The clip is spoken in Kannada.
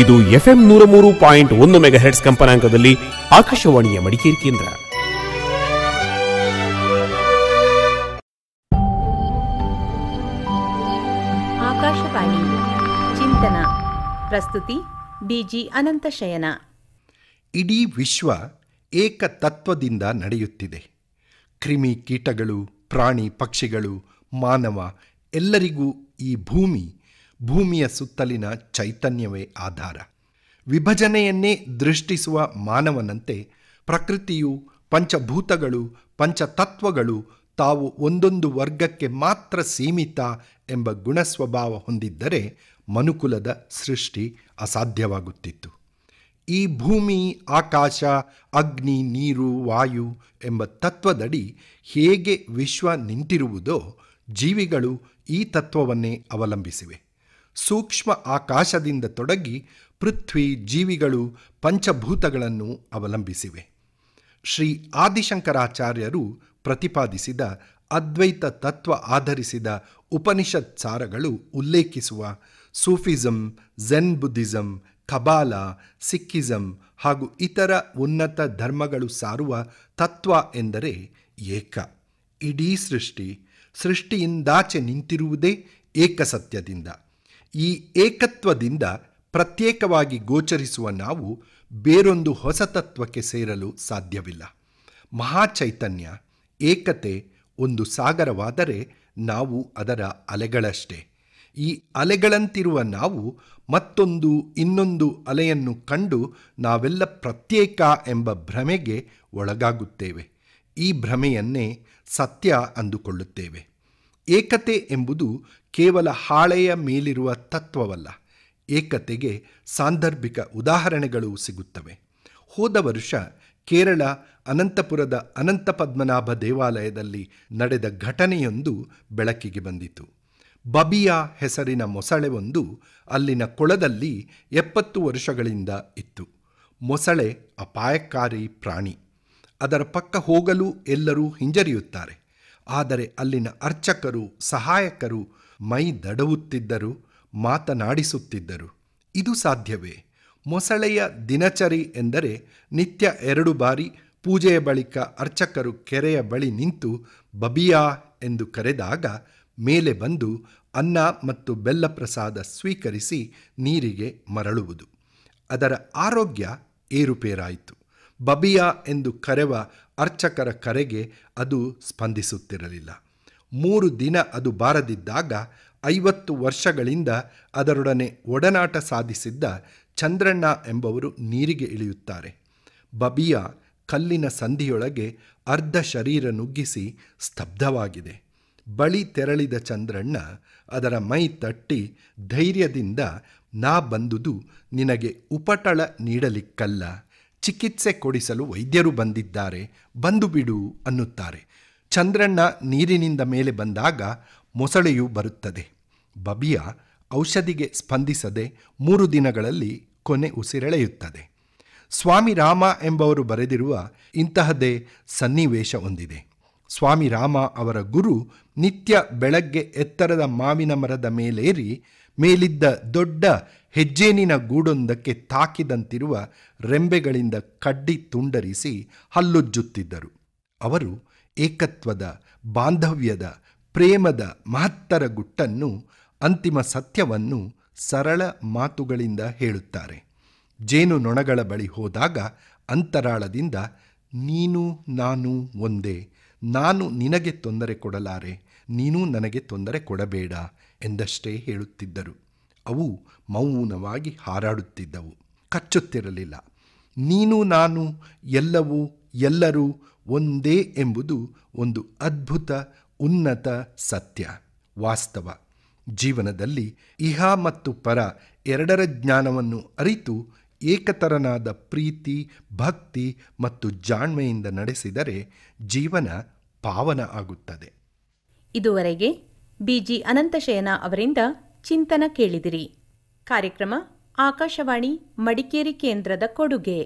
ಇದು ಎಫ್ಎಂ ನೂರ ಮೂರು ಪಾಯಿಂಟ್ ಒಂದು ಮೆಗಾ ಕಂಪನಾಂಕದಲ್ಲಿ ಆಕಾಶವಾಣಿಯ ಮಡಿಕೇರಿ ಕೇಂದ್ರ ಆಕಾಶವಾಣಿ ಚಿಂತನ ಪ್ರಸ್ತುತಿ ಡಿಜಿ ಅನಂತ ಶಯನ ಇಡೀ ವಿಶ್ವ ಏಕ ತತ್ವದಿಂದ ನಡೆಯುತ್ತಿದೆ ಕ್ರಿಮಿ ಕೀಟಗಳು ಪ್ರಾಣಿ ಪಕ್ಷಿಗಳು ಮಾನವ ಎಲ್ಲರಿಗೂ ಈ ಭೂಮಿ ಭೂಮಿಯ ಸುತ್ತಲಿನ ಚೈತನ್ಯವೇ ಆಧಾರ ವಿಭಜನೆಯನ್ನೇ ದೃಷ್ಟಿಸುವ ಮಾನವನಂತೆ ಪ್ರಕೃತಿಯು ಪಂಚಭೂತಗಳು ಪಂಚತತ್ವಗಳು ತಾವು ಒಂದೊಂದು ವರ್ಗಕ್ಕೆ ಮಾತ್ರ ಸೀಮಿತ ಎಂಬ ಗುಣಸ್ವಭಾವ ಹೊಂದಿದ್ದರೆ ಮನುಕುಲದ ಸೃಷ್ಟಿ ಅಸಾಧ್ಯವಾಗುತ್ತಿತ್ತು ಈ ಭೂಮಿ ಆಕಾಶ ಅಗ್ನಿ ನೀರು ವಾಯು ಎಂಬ ತತ್ವದಡಿ ಹೇಗೆ ವಿಶ್ವ ನಿಂತಿರುವುದೋ ಜೀವಿಗಳು ಈ ತತ್ವವನ್ನೇ ಅವಲಂಬಿಸಿವೆ ಸೂಕ್ಷ್ಮ ಆಕಾಶದಿಂದ ತೊಡಗಿ ಪೃಥ್ವಿ ಜೀವಿಗಳು ಪಂಚಭೂತಗಳನ್ನು ಅವಲಂಬಿಸಿವೆ ಶ್ರೀ ಆದಿಶಂಕರಾಚಾರ್ಯರು ಪ್ರತಿಪಾದಿಸಿದ ಅದ್ವೈತ ತತ್ವ ಆಧರಿಸಿದ ಉಪನಿಷತ್ ಸಾರಗಳು ಉಲ್ಲೇಖಿಸುವ Sufism Zen Buddhism Kabbalah Sikhism ಹಾಗೂ ಇತರ ಉನ್ನತ ಧರ್ಮಗಳು ಸಾರುವ ತತ್ವ ಎಂದರೆ ಏಕ ಇಡೀ ಸೃಷ್ಟಿ ಸೃಷ್ಟಿಯಿಂದಾಚೆ ನಿಂತಿರುವುದೇ ಏಕಸತ್ಯದಿಂದ ಈ ಏಕತ್ವದಿಂದ ಪ್ರತ್ಯೇಕವಾಗಿ ಗೋಚರಿಸುವ ನಾವು ಬೇರೊಂದು ಹೊಸ ತತ್ವಕ್ಕೆ ಸೇರಲು ಸಾಧ್ಯವಿಲ್ಲ ಮಹಾಚೈತನ್ಯ ಏಕತೆ ಒಂದು ಸಾಗರವಾದರೆ ನಾವು ಅದರ ಅಲೆಗಳಷ್ಟೇ ಈ ಅಲೆಗಳಂತಿರುವ ನಾವು ಮತ್ತೊಂದು ಇನ್ನೊಂದು ಅಲೆಯನ್ನು ಕಂಡು ನಾವೆಲ್ಲ ಪ್ರತ್ಯೇಕ ಎಂಬ ಭ್ರಮೆಗೆ ಒಳಗಾಗುತ್ತೇವೆ ಈ ಭ್ರಮೆಯನ್ನೇ ಸತ್ಯ ಅಂದುಕೊಳ್ಳುತ್ತೇವೆ ಏಕತೆ ಎಂಬುದು ಕೇವಲ ಹಾಳೆಯ ಮೇಲಿರುವ ತತ್ವವಲ್ಲ ಏಕತೆಗೆ ಸಾಂದರ್ಭಿಕ ಉದಾಹರಣೆಗಳು ಸಿಗುತ್ತವೆ ಹೋದ ವರುಷ ಕೇರಳ ಅನಂತಪುರದ ಅನಂತ ಪದ್ಮನಾಭ ದೇವಾಲಯದಲ್ಲಿ ನಡೆದ ಘಟನೆಯೊಂದು ಬೆಳಕಿಗೆ ಬಂದಿತು ಬಬಿಯಾ ಹೆಸರಿನ ಮೊಸಳೆವೊಂದು ಅಲ್ಲಿನ ಕೊಳದಲ್ಲಿ ಎಪ್ಪತ್ತು ವರ್ಷಗಳಿಂದ ಇತ್ತು ಮೊಸಳೆ ಅಪಾಯಕಾರಿ ಪ್ರಾಣಿ ಅದರ ಪಕ್ಕ ಹೋಗಲು ಎಲ್ಲರೂ ಹಿಂಜರಿಯುತ್ತಾರೆ ಆದರೆ ಅಲ್ಲಿನ ಅರ್ಚಕರು ಸಹಾಯಕರು ಮೈ ದಡವುತ್ತಿದ್ದರು ಮಾತನಾಡಿಸುತ್ತಿದ್ದರು ಇದು ಸಾಧ್ಯವೇ ಮೊಸಳೆಯ ದಿನಚರಿ ಎಂದರೆ ನಿತ್ಯ ಎರಡು ಬಾರಿ ಪೂಜೆಯ ಬಳಿಕ ಅರ್ಚಕರು ಕೆರೆಯ ಬಳಿ ನಿಂತು ಬಬಿಯಾ ಎಂದು ಕರೆದಾಗ ಮೇಲೆ ಬಂದು ಅನ್ನ ಮತ್ತು ಬೆಲ್ಲ ಪ್ರಸಾದ ಸ್ವೀಕರಿಸಿ ನೀರಿಗೆ ಮರಳುವುದು ಅದರ ಆರೋಗ್ಯ ಏರುಪೇರಾಯಿತು ಬಬಿಯಾ ಎಂದು ಕರೆವ ಅರ್ಚಕರ ಕರೆಗೆ ಅದು ಸ್ಪಂದಿಸುತ್ತಿರಲಿಲ್ಲ ಮೂರು ದಿನ ಅದು ಬಾರದಿದ್ದಾಗ ಐವತ್ತು ವರ್ಷಗಳಿಂದ ಅದರೊಡನೆ ಒಡನಾಟ ಸಾಧಿಸಿದ್ದ ಚಂದ್ರಣ್ಣ ಎಂಬವರು ನೀರಿಗೆ ಇಳಿಯುತ್ತಾರೆ ಬಬಿಯ ಕಲ್ಲಿನ ಸಂಧಿಯೊಳಗೆ ಅರ್ಧ ಶರೀರ ನುಗ್ಗಿಸಿ ಸ್ತಬ್ಧವಾಗಿದೆ ಬಳಿ ತೆರಳಿದ ಚಂದ್ರಣ್ಣ ಅದರ ಮೈ ತಟ್ಟಿ ಧೈರ್ಯದಿಂದ ನಾ ಬಂದುದು ನಿನಗೆ ಉಪಟಳ ನೀಡಲಿಕ್ಕಲ್ಲ ಚಿಕಿತ್ಸೆ ಕೊಡಿಸಲು ವೈದ್ಯರು ಬಂದಿದ್ದಾರೆ ಬಂದು ಬಿಡು ಅನ್ನುತ್ತಾರೆ ಚಂದ್ರಣ್ಣ ನೀರಿನಿಂದ ಮೇಲೆ ಬಂದಾಗ ಮೊಸಳೆಯು ಬರುತ್ತದೆ ಬಬಿಯ ಔಷಧಿಗೆ ಸ್ಪಂದಿಸದೆ ಮೂರು ದಿನಗಳಲ್ಲಿ ಕೊನೆ ಉಸಿರೆಳೆಯುತ್ತದೆ ಸ್ವಾಮಿ ರಾಮ ಎಂಬವರು ಬರೆದಿರುವ ಇಂತಹದೇ ಸನ್ನಿವೇಶ ಹೊಂದಿದೆ ಸ್ವಾಮಿ ರಾಮ ಅವರ ಗುರು ನಿತ್ಯ ಬೆಳಗ್ಗೆ ಎತ್ತರದ ಮಾವಿನ ಮರದ ಮೇಲೇರಿ ಮೇಲಿದ್ದ ದೊಡ್ಡ ಹೆಜ್ಜೇನಿನ ಗೂಡೊಂದಕ್ಕೆ ತಾಕಿದಂತಿರುವ ರೆಂಬೆಗಳಿಂದ ಕಡ್ಡಿ ತುಂಡರಿಸಿ ಹಲ್ಲುಜ್ಜುತ್ತಿದ್ದರು ಅವರು ಏಕತ್ವದ ಬಾಂಧವ್ಯದ ಪ್ರೇಮದ ಮಹತ್ತರ ಗುಟ್ಟನ್ನು ಅಂತಿಮ ಸತ್ಯವನ್ನು ಸರಳ ಮಾತುಗಳಿಂದ ಹೇಳುತ್ತಾರೆ ಜೇನು ನೊಣಗಳ ಬಳಿ ಹೋದಾಗ ಅಂತರಾಳದಿಂದ ನೀನು ನಾನು ಒಂದೇ ನಾನು ನಿನಗೆ ತೊಂದರೆ ಕೊಡಲಾರೆ ನೀನು ನನಗೆ ತೊಂದರೆ ಕೊಡಬೇಡ ಎಂದಷ್ಟೇ ಹೇಳುತ್ತಿದ್ದರು ಅವು ಮೌನವಾಗಿ ಹಾರಾಡುತ್ತಿದ್ದವು ಕಚ್ಚುತ್ತಿರಲಿಲ್ಲ ನೀನು ನಾನು ಎಲ್ಲವೂ ಎಲ್ಲರೂ ಒಂದೇ ಎಂಬುದು ಒಂದು ಅದ್ಭುತ ಉನ್ನತ ಸತ್ಯ ವಾಸ್ತವ ಜೀವನದಲ್ಲಿ ಇಹ ಮತ್ತು ಪರ ಎರಡರ ಜ್ಞಾನವನ್ನು ಅರಿತು ಏಕತರನಾದ ಪ್ರೀತಿ ಭಕ್ತಿ ಮತ್ತು ಜಾಣ್ಮೆಯಿಂದ ನಡೆಸಿದರೆ ಜೀವನ ಪಾವನ ಆಗುತ್ತದೆ ಇದುವರೆಗೆ ಬಿಜಿ ಅನಂತಶಯನ ಅವರಿಂದ ಚಿಂತನ ಕೇಳಿದಿರಿ ಕಾರ್ಯಕ್ರಮ ಆಕಾಶವಾಣಿ ಮಡಿಕೇರಿ ಕೇಂದ್ರದ ಕೊಡುಗೆ